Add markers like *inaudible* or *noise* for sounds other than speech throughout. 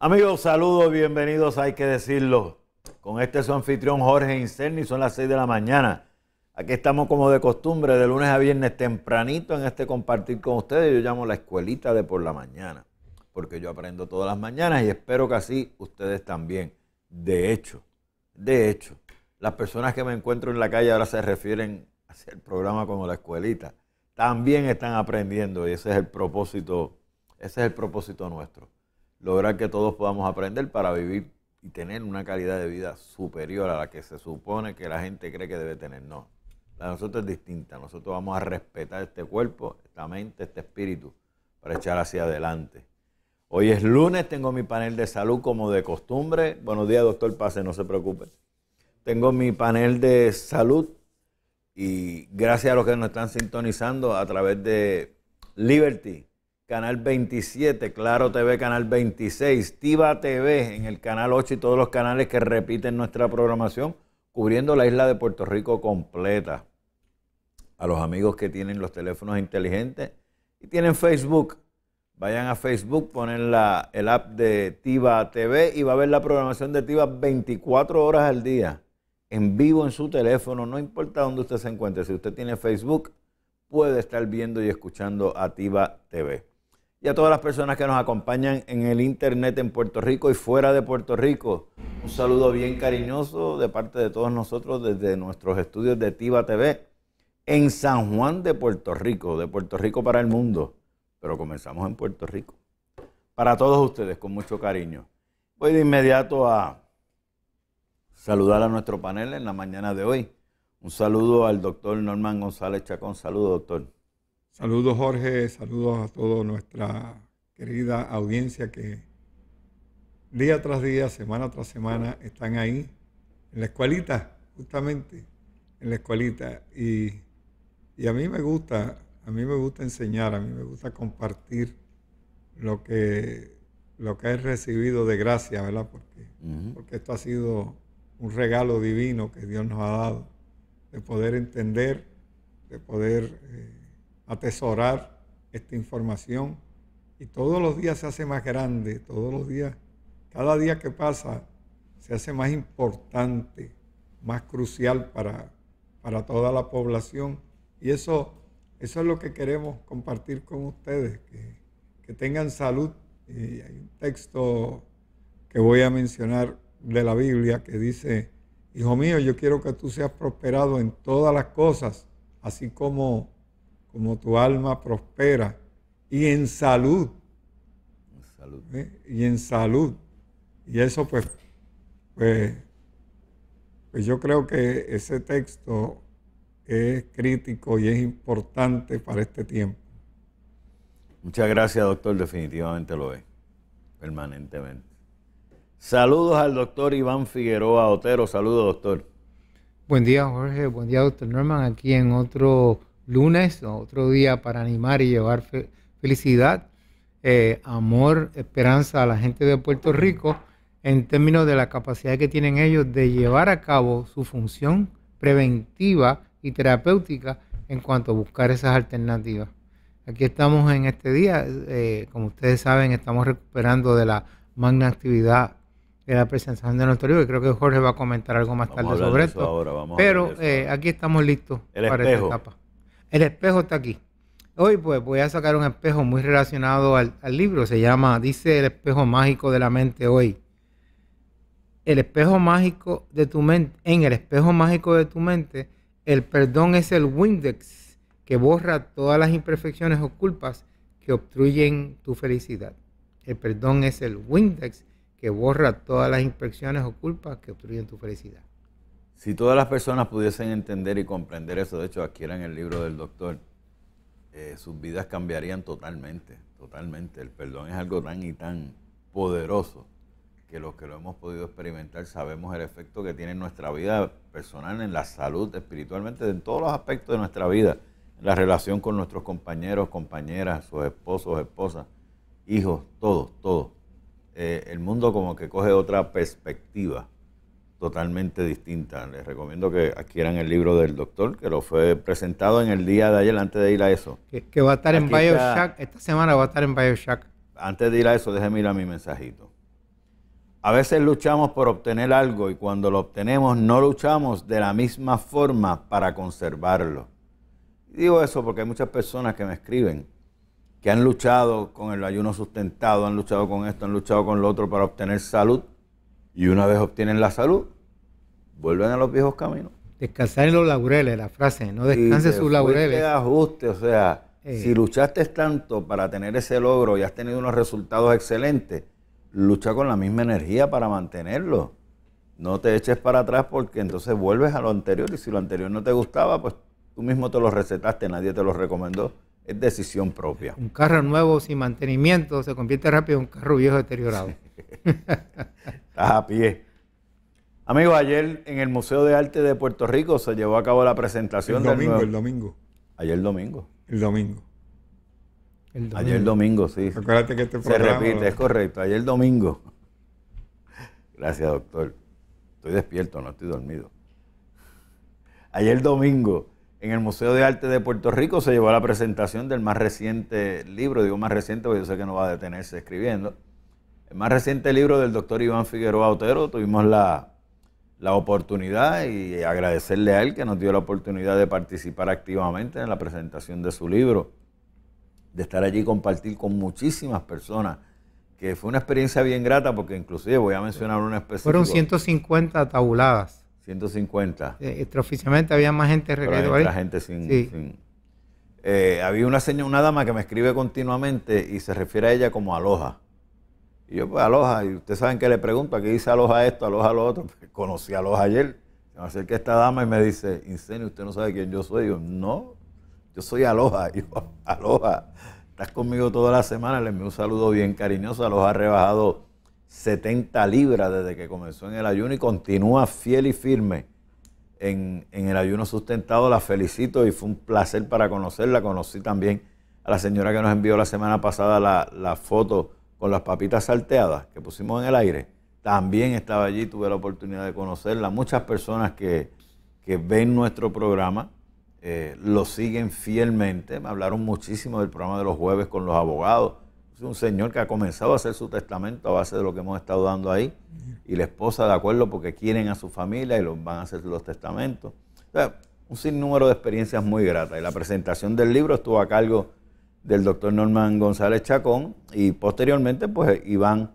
Amigos, saludos, bienvenidos, hay que decirlo. Con este su anfitrión Jorge Incerni, son las 6 de la mañana. Aquí estamos como de costumbre, de lunes a viernes tempranito en este compartir con ustedes. Yo llamo la escuelita de por la mañana, porque yo aprendo todas las mañanas y espero que así ustedes también. De hecho, de hecho, las personas que me encuentro en la calle ahora se refieren hacia el programa como la escuelita. También están aprendiendo y ese es el propósito, ese es el propósito nuestro lograr que todos podamos aprender para vivir y tener una calidad de vida superior a la que se supone que la gente cree que debe tener. No, la de nosotros es distinta. Nosotros vamos a respetar este cuerpo, esta mente, este espíritu para echar hacia adelante. Hoy es lunes, tengo mi panel de salud como de costumbre. Buenos días, doctor Pase, no se preocupe. Tengo mi panel de salud y gracias a los que nos están sintonizando a través de Liberty Canal 27, Claro TV, Canal 26, Tiva TV en el Canal 8 y todos los canales que repiten nuestra programación, cubriendo la isla de Puerto Rico completa. A los amigos que tienen los teléfonos inteligentes y tienen Facebook, vayan a Facebook, ponen el app de Tiva TV y va a ver la programación de Tiva 24 horas al día, en vivo en su teléfono, no importa dónde usted se encuentre. Si usted tiene Facebook, puede estar viendo y escuchando a Tiva TV y a todas las personas que nos acompañan en el internet en Puerto Rico y fuera de Puerto Rico. Un saludo bien cariñoso de parte de todos nosotros desde nuestros estudios de Tiva TV en San Juan de Puerto Rico, de Puerto Rico para el mundo, pero comenzamos en Puerto Rico. Para todos ustedes, con mucho cariño. Voy de inmediato a saludar a nuestro panel en la mañana de hoy. Un saludo al doctor Norman González Chacón. Saludo, doctor. Saludos Jorge, saludos a toda nuestra querida audiencia que día tras día, semana tras semana están ahí, en la escuelita, justamente, en la escuelita. Y, a mí me gusta, a mí me gusta enseñar, a mí me gusta compartir lo que, lo que he recibido de gracia, ¿verdad? Porque, porque esto ha sido un regalo divino que Dios nos ha dado, de poder entender, de poder... Eh, atesorar esta información y todos los días se hace más grande, todos los días, cada día que pasa se hace más importante, más crucial para, toda la población y eso, eso es lo que queremos compartir con ustedes, que, que tengan salud. Y hay un texto que voy a mencionar de la Biblia que dice, Hijo mío, yo quiero que tú seas prosperado en todas las cosas, así como como tu alma prospera y en salud. ¿Eh? Y en salud. Y eso pues, pues, pues yo creo que ese texto es crítico y es importante para este tiempo. Muchas gracias, doctor. Definitivamente lo es. Permanentemente. Saludos al doctor Iván Figueroa Otero. Saludos, doctor. Buen día, Jorge. Buen día, doctor Norman. Aquí en otro lunes, otro día para animar y llevar felicidad, eh, amor, esperanza a la gente de Puerto Rico en términos de la capacidad que tienen ellos de llevar a cabo su función preventiva y terapéutica en cuanto a buscar esas alternativas. Aquí estamos en este día, eh, como ustedes saben, estamos recuperando de la magna actividad de la presentación de nuestro libro, y creo que Jorge va a comentar algo más tarde sobre esto. pero eh, aquí estamos listos para esta etapa. El espejo está aquí. Hoy pues voy a sacar un espejo muy relacionado al, libro. Se llama, dice el espejo mágico de la mente hoy. El espejo mágico de tu mente, en el espejo mágico de tu mente, el perdón es el Windex que borra todas las imperfecciones o culpas que obstruyen tu felicidad. El perdón es el Windex que borra todas las imperfecciones o culpas que obstruyen tu felicidad. Si todas las personas pudiesen entender y comprender eso, de hecho adquieran el libro del doctor, eh, sus vidas cambiarían totalmente, totalmente. El perdón es algo tan y tan poderoso que los que lo hemos podido experimentar sabemos el efecto que tiene en nuestra vida personal, en la salud, espiritualmente, en todos los aspectos de nuestra vida, en la relación con nuestros compañeros, compañeras, sus esposos, esposas, hijos, todos, todos. Eh, el mundo como que coge otra perspectiva totalmente distinta. Les recomiendo que adquieran el libro del doctor, que lo fue presentado en el día de ayer antes de ir a eso. Que, va a estar en BioShack, esta semana va a estar en BioShack. Antes de ir a eso, déjeme ir a mi mensajito. A veces luchamos por obtener algo y cuando lo obtenemos no luchamos de la misma forma para conservarlo. Digo eso porque hay muchas personas que me escriben que han luchado con el ayuno sustentado, han luchado con esto, han luchado con lo otro para obtener salud y una vez obtienen la salud, vuelven a los viejos caminos. Descansar en los laureles, la frase, no descanse sus laureles. ajuste, o sea, eh. si luchaste tanto para tener ese logro y has tenido unos resultados excelentes, lucha con la misma energía para mantenerlo. No te eches para atrás porque entonces vuelves a lo anterior y si lo anterior no te gustaba, pues tú mismo te lo recetaste, nadie te lo recomendó. Es decisión propia. Un carro nuevo sin mantenimiento se convierte rápido en un carro viejo deteriorado. *laughs* Estás a pie. Amigo, ayer en el Museo de Arte de Puerto Rico se llevó a cabo la presentación el domingo, El domingo. Ayer domingo. El domingo. El domingo. Ayer domingo, sí. Acuérdate que este programa... Se repite, es correcto. Ayer domingo. Gracias, doctor. Estoy despierto, no estoy dormido. Ayer el domingo, en el Museo de Arte de Puerto Rico se llevó a la presentación del más reciente libro, digo más reciente porque yo sé que no va a detenerse escribiendo, el más reciente libro del doctor Iván Figueroa Otero, tuvimos la, la oportunidad y agradecerle a él que nos dio la oportunidad de participar activamente en la presentación de su libro, de estar allí y compartir con muchísimas personas, que fue una experiencia bien grata porque inclusive voy a mencionar una especie Fueron 150 tabuladas. 150. Eh, extraoficialmente había más gente La gente sin... Eh, había una señora, una dama que me escribe continuamente y se refiere a ella como aloja. Y yo, pues, aloja, y ustedes saben que le pregunto, aquí dice aloja esto, aloja lo otro. porque conocí a aloja ayer. Se me acerca esta dama y me dice, Insenio, usted no sabe quién yo soy. yo, no, yo soy aloja. *laughs* Y yo, aloja, estás conmigo toda la semana. Le envío un saludo bien cariñoso. Aloja ha rebajado 70 libras desde que comenzó en el ayuno y continúa fiel y firme en, el ayuno sustentado. La felicito y fue un placer para conocerla. Conocí también a la señora que nos envió la semana pasada la, la foto con las papitas salteadas que pusimos en el aire, también estaba allí, tuve la oportunidad de conocerla. Muchas personas que, ven nuestro programa eh, lo siguen fielmente. Me hablaron muchísimo del programa de los jueves con los abogados. Es un señor que ha comenzado a hacer su testamento a base de lo que hemos estado dando ahí. Y la esposa de acuerdo porque quieren a su familia y los van a hacer los testamentos. un sinnúmero de experiencias muy gratas. Y la presentación del libro estuvo a cargo del doctor Norman González Chacón y posteriormente pues Iván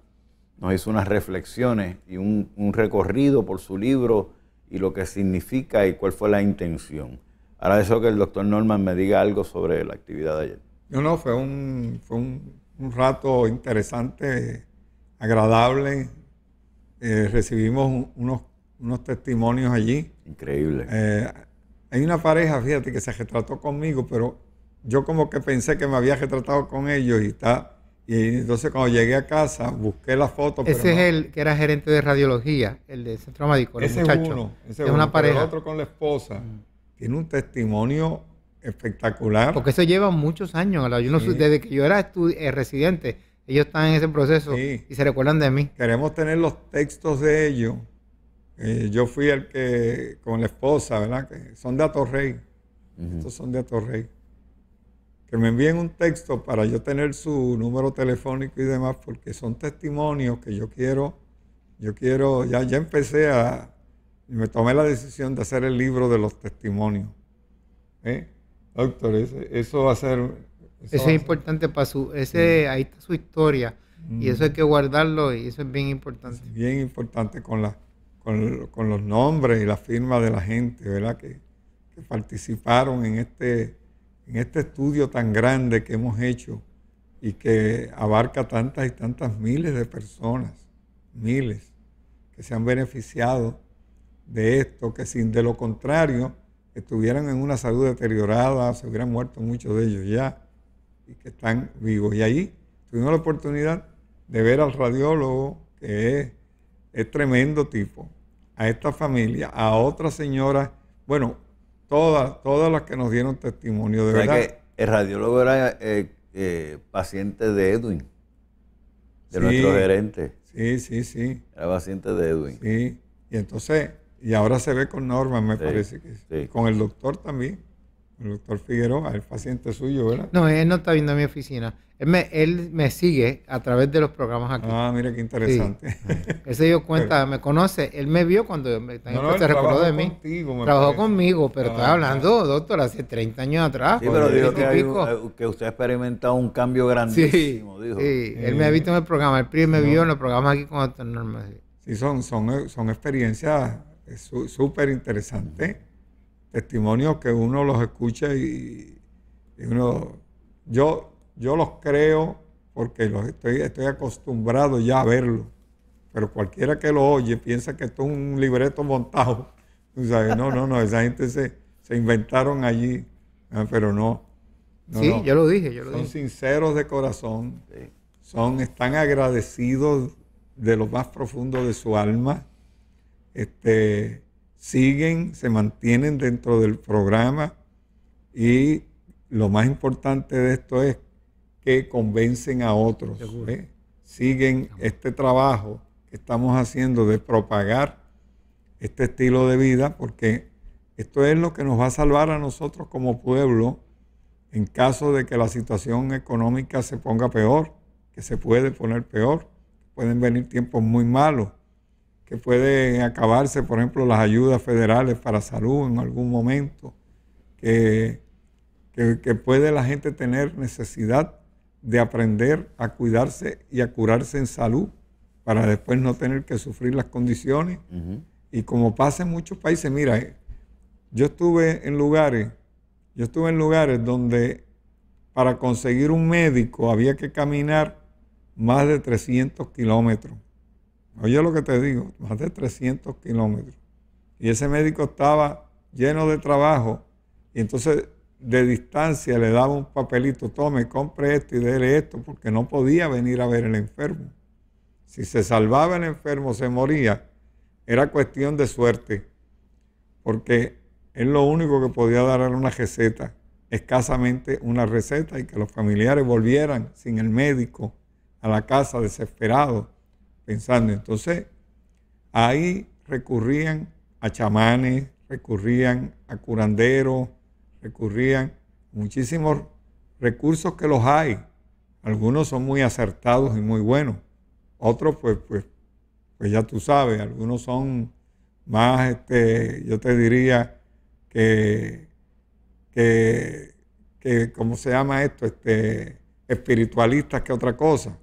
nos hizo unas reflexiones y un, recorrido por su libro y lo que significa y cuál fue la intención. Ahora eso que el doctor Norman me diga algo sobre la actividad de ayer. No, no, fue un, rato interesante, agradable. Eh, recibimos unos, testimonios allí. Increíble. Eh, hay una pareja, fíjate, que se retrató conmigo, pero yo como que pensé que me había retratado con ellos y está. Y entonces cuando llegué a casa busqué la foto. Ese es el que era gerente de radiología, el del centro médico. ese es uno. una pareja. El otro con la esposa. Mm. Tiene un testimonio espectacular. Porque eso lleva muchos años. Yo desde que yo era eh, residente, ellos están en ese proceso y se recuerdan de mí. Queremos tener los textos de ellos. Eh, yo fui el que, con la esposa, ¿verdad? son de Atorrey. Estos son de Atorrey me envíen un texto para yo tener su número telefónico y demás, porque son testimonios que yo quiero, yo quiero, ya, ya empecé a, me tomé la decisión de hacer el libro de los testimonios. ¿eh? Doctor, eso va a ser... Eso, es importante para su, ese, mm. ahí está su historia, y eso mm. hay que guardarlo, y eso es bien importante. bien importante con, la, con, con los nombres y la firma de la gente, ¿verdad? que participaron en este en este estudio tan grande que hemos hecho y que abarca tantas y tantas miles de personas, miles, que se han beneficiado de esto, que sin de lo contrario estuvieran en una salud deteriorada, se hubieran muerto muchos de ellos ya, y que están vivos. Y ahí tuvimos la oportunidad de ver al radiólogo, que es, es tremendo tipo, a esta familia, a otra señora, bueno, Todas, todas las que nos dieron testimonio, de o el radiólogo era eh, eh, paciente de Edwin, de nuestro gerente. Sí, sí, sí. Era paciente de Edwin. Sí, y entonces, y ahora se ve con Norma, me parece que sí. Con el doctor también el doctor Figueroa, el paciente suyo, ¿verdad? No, él no está viendo a mi oficina. Él me, sigue a través de los programas aquí. Ah, mira qué interesante. él se dio cuenta, me conoce. Él me vio cuando me, se recordó de mí. trabajó conmigo, pero estaba ah, hablando, doctor, hace 30 años atrás. Sí, pero dijo eh, que, usted ha experimentado un cambio grandísimo, dijo. Sí, él me ha visto en el programa. el PRI me vio en los programas aquí con Doctor Norma. Sí, son, son, eh, son experiencias eh, súper interesantes testimonios que uno los escucha y, uno, yo, yo los creo porque los estoy, estoy acostumbrado ya a verlo Pero cualquiera que lo oye piensa que esto es un libreto montado. *laughs* No, no, no, esa gente se, se inventaron allí, ah, pero no. sí, yo lo dije, yo lo son dije. Son sinceros de corazón, son, están agradecidos de lo más profundo de su alma. Este, siguen, se mantienen dentro del programa y lo más importante de esto es que convencen a otros. ¿eh? Siguen este trabajo que estamos haciendo de propagar este estilo de vida porque esto es lo que nos va a salvar a nosotros como pueblo en caso de que la situación económica se ponga peor, que se puede poner peor, pueden venir tiempos muy malos que pueden acabarse, por ejemplo, las ayudas federales para salud en algún momento, que, puede la gente tener necesidad de aprender a cuidarse y a curarse en salud para después no tener que sufrir las condiciones. Y como pasa en muchos países, mira, eh, yo estuve en lugares, yo estuve en lugares donde para conseguir un médico había que caminar más de 300 kilómetros. Oye lo que te digo, más de 300 kilómetros. Y ese médico estaba lleno de trabajo y entonces de distancia le daba un papelito, tome, compre esto y déle esto, porque no podía venir a ver el enfermo. Si se salvaba el enfermo, se moría, era cuestión de suerte, porque él lo único que podía dar era una receta, escasamente una receta, y que los familiares volvieran sin el médico a la casa desesperados pensando. Entonces, ahí recurrían a chamanes, recurrían a curanderos, recurrían muchísimos recursos que los hay. Algunos son muy acertados y muy buenos. Otros, pues, pues, pues ya tú sabes, algunos son más, este, yo te diría que, ¿cómo se llama esto? Este, espiritualistas que otra cosa.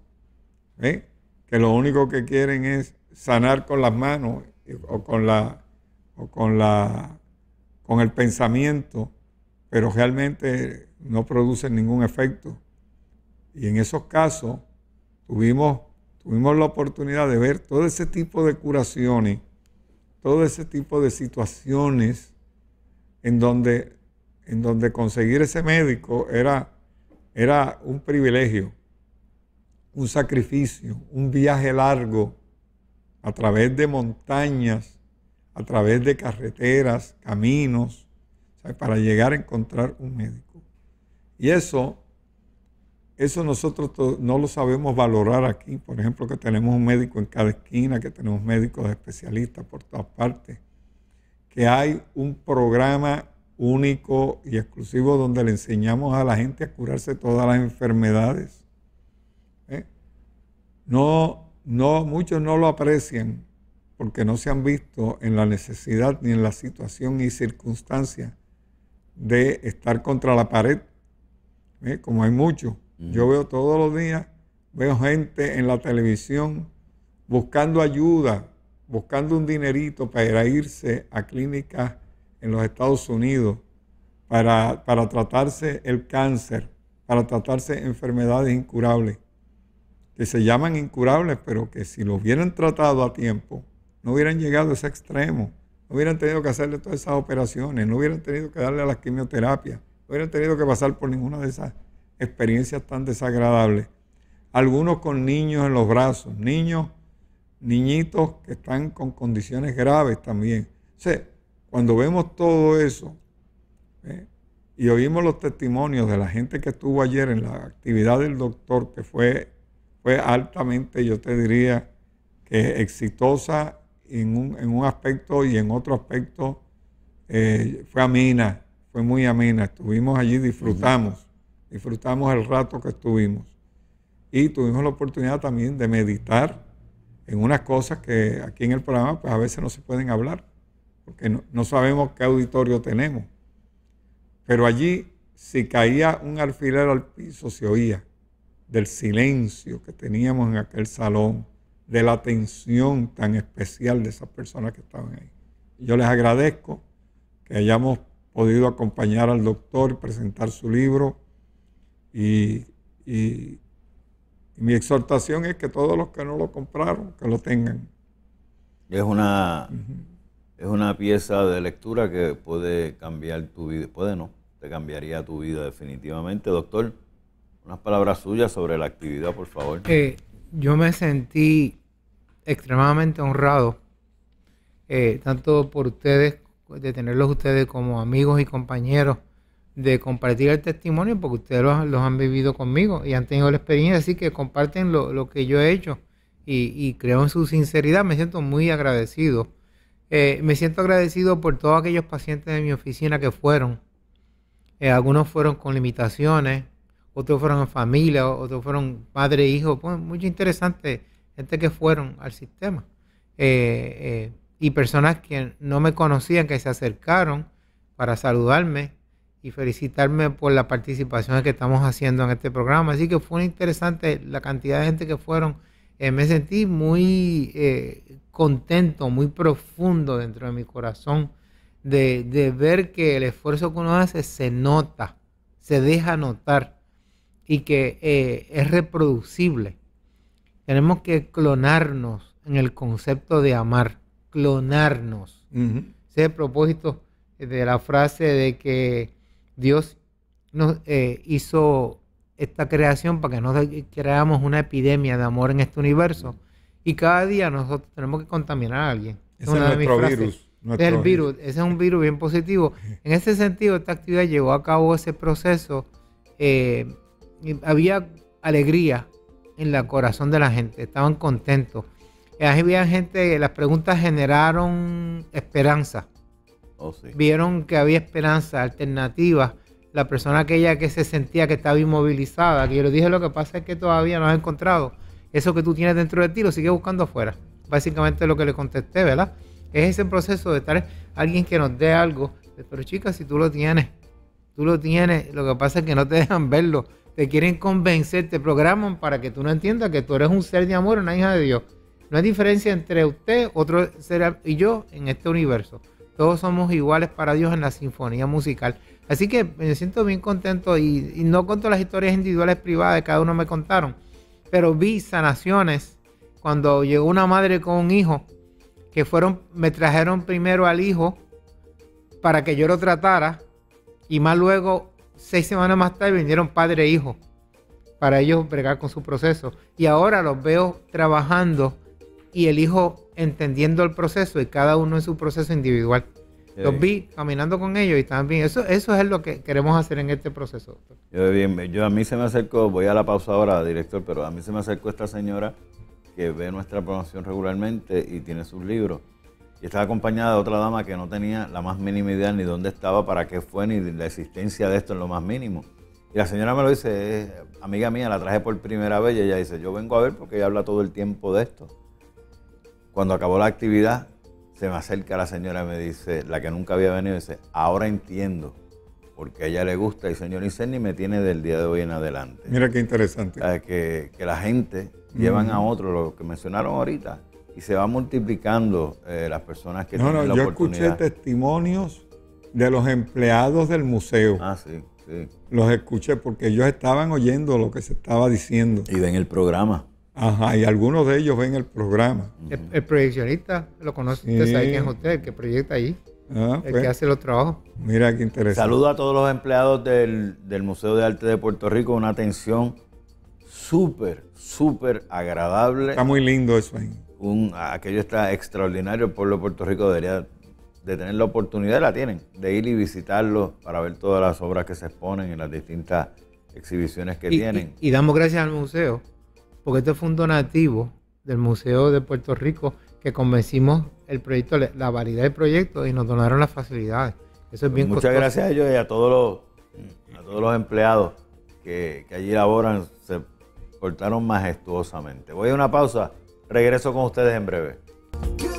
¿eh? que lo único que quieren es sanar con las manos o con la o con la con el pensamiento, pero realmente no producen ningún efecto. Y en esos casos tuvimos tuvimos la oportunidad de ver todo ese tipo de curaciones, todo ese tipo de situaciones en donde en donde conseguir ese médico era era un privilegio un sacrificio, un viaje largo a través de montañas, a través de carreteras, caminos, para llegar a encontrar un médico. Y eso, eso nosotros no lo sabemos valorar aquí. Por ejemplo, que tenemos un médico en cada esquina, que tenemos médicos especialistas por todas partes, que hay un programa único y exclusivo donde le enseñamos a la gente a curarse todas las enfermedades no, no, muchos no lo aprecian porque no se han visto en la necesidad ni en la situación y circunstancia de estar contra la pared, ¿eh? como hay muchos. Yo veo todos los días, veo gente en la televisión buscando ayuda, buscando un dinerito para irse a clínicas en los Estados Unidos, para, para tratarse el cáncer, para tratarse enfermedades incurables que se llaman incurables, pero que si los hubieran tratado a tiempo, no hubieran llegado a ese extremo, no hubieran tenido que hacerle todas esas operaciones, no hubieran tenido que darle a las quimioterapias, no hubieran tenido que pasar por ninguna de esas experiencias tan desagradables. Algunos con niños en los brazos, niños, niñitos que están con condiciones graves también. O sea, cuando vemos todo eso eh, y oímos los testimonios de la gente que estuvo ayer en la actividad del doctor, que fue fue altamente, yo te diría, que exitosa en un, aspecto y en otro aspecto eh, fue amena, fue muy amena. Estuvimos allí, disfrutamos, disfrutamos el rato que estuvimos. Y tuvimos la oportunidad también de meditar en unas cosas que aquí en el programa pues a veces no se pueden hablar, porque no, no sabemos qué auditorio tenemos. Pero allí, si caía un alfiler al piso, se oía del silencio que teníamos en aquel salón, de la atención tan especial de esas personas que estaban ahí. Yo les agradezco que hayamos podido acompañar al doctor, y presentar su libro y, mi exhortación es que todos los que no lo compraron, que lo tengan. Es una, es una pieza de lectura que puede cambiar tu vida, puede no, te cambiaría tu vida definitivamente, doctor unas palabras suyas sobre la actividad, por favor. Eh, yo me sentí extremadamente honrado, eh, tanto por ustedes, de tenerlos ustedes como amigos y compañeros, de compartir el testimonio, porque ustedes los, han vivido conmigo y han tenido la experiencia, así que comparten lo, que yo he hecho y, creo en su sinceridad, me siento muy agradecido. Eh, me siento agradecido por todos aquellos pacientes de mi oficina que fueron. algunos fueron con limitaciones, otros fueron en familia, otros fueron padre e hijo, pues mucho interesante, gente que fueron al sistema. Eh, eh, y personas que no me conocían, que se acercaron para saludarme y felicitarme por la participación que estamos haciendo en este programa. Así que fue interesante la cantidad de gente que fueron. Eh, me sentí muy contento, muy profundo dentro de mi corazón de, de ver que el esfuerzo que uno hace se nota, se deja notar y que eh, es reproducible. Tenemos que clonarnos en el concepto de amar, clonarnos. Ese es Ese propósito de la frase de que Dios nos eh, hizo esta creación para que no creamos una epidemia de amor en este universo. Y cada día nosotros tenemos que contaminar a alguien. Ese es, virus. el virus, ese es un virus bien positivo. *laughs* En ese sentido, esta actividad llevó a cabo ese proceso eh, había alegría en el corazón de la gente, estaban contentos. Había gente, las preguntas generaron esperanza. Oh, Vieron que había esperanza, alternativa. La persona aquella que se sentía que estaba inmovilizada, que yo le dije, lo que pasa es que todavía no has encontrado eso que tú tienes dentro de ti, lo sigues buscando afuera. Básicamente lo que le contesté, ¿verdad? Es ese proceso de estar alguien que nos dé algo. Pero chicas, si tú lo tienes, tú lo tienes, lo que pasa es que no te dejan verlo te quieren convencer, te programan para que tú no entiendas que tú eres un ser de amor, una hija de Dios. No hay diferencia entre usted, otro ser y yo en este universo. Todos somos iguales para Dios en la sinfonía musical. Así que me siento bien contento y, no cuento las historias individuales privadas que cada uno me contaron, pero vi sanaciones cuando llegó una madre con un hijo que fueron, me trajeron primero al hijo para que yo lo tratara y más luego seis semanas más tarde vinieron padre e hijo para ellos bregar con su proceso. Y ahora los veo trabajando y el hijo entendiendo el proceso y cada uno en su proceso individual. los vi caminando con ellos y también Eso, es lo que queremos hacer en este proceso. Yo, bien, yo a mí se me acercó, voy a la pausa ahora, director, pero a mí se me acercó esta señora que ve nuestra promoción regularmente y tiene sus libros y estaba acompañada de otra dama que no tenía la más mínima idea ni dónde estaba, para qué fue, ni la existencia de esto en lo más mínimo. Y la señora me lo dice, es amiga mía, la traje por primera vez y ella dice, yo vengo a ver porque ella habla todo el tiempo de esto. Cuando acabó la actividad, se me acerca la señora y me dice, la que nunca había venido, dice, ahora entiendo, porque a ella le gusta y señor ni me tiene del día de hoy en adelante. Mira qué interesante. que, la gente llevan mm. a otro, lo que mencionaron ahorita, y se va multiplicando eh, las personas que no, tienen no, no, yo escuché testimonios de los empleados del museo. Ah, sí, sí. Los escuché porque ellos estaban oyendo lo que se estaba diciendo. Y ven el programa. Ajá, y algunos de ellos ven el programa. el, proyeccionista, lo conoce usted, quién es que proyecta ahí. Ah, el pues. que hace los trabajos. Mira qué interesante. Saludo a todos los empleados del, del Museo de Arte de Puerto Rico. Una atención súper, súper agradable. Está muy lindo eso ahí aquello está extraordinario, el pueblo de Puerto Rico debería de tener la oportunidad, la tienen, de ir y visitarlo para ver todas las obras que se exponen en las distintas exhibiciones que tienen. Y, damos gracias al museo, porque este fue un donativo del Museo de Puerto Rico que convencimos el proyecto, la variedad del proyecto y nos donaron las facilidades. Eso es bien Muchas gracias a ellos y a todos los, todos los empleados que, que allí laboran, se portaron majestuosamente. Voy a una pausa Regreso con ustedes en breve.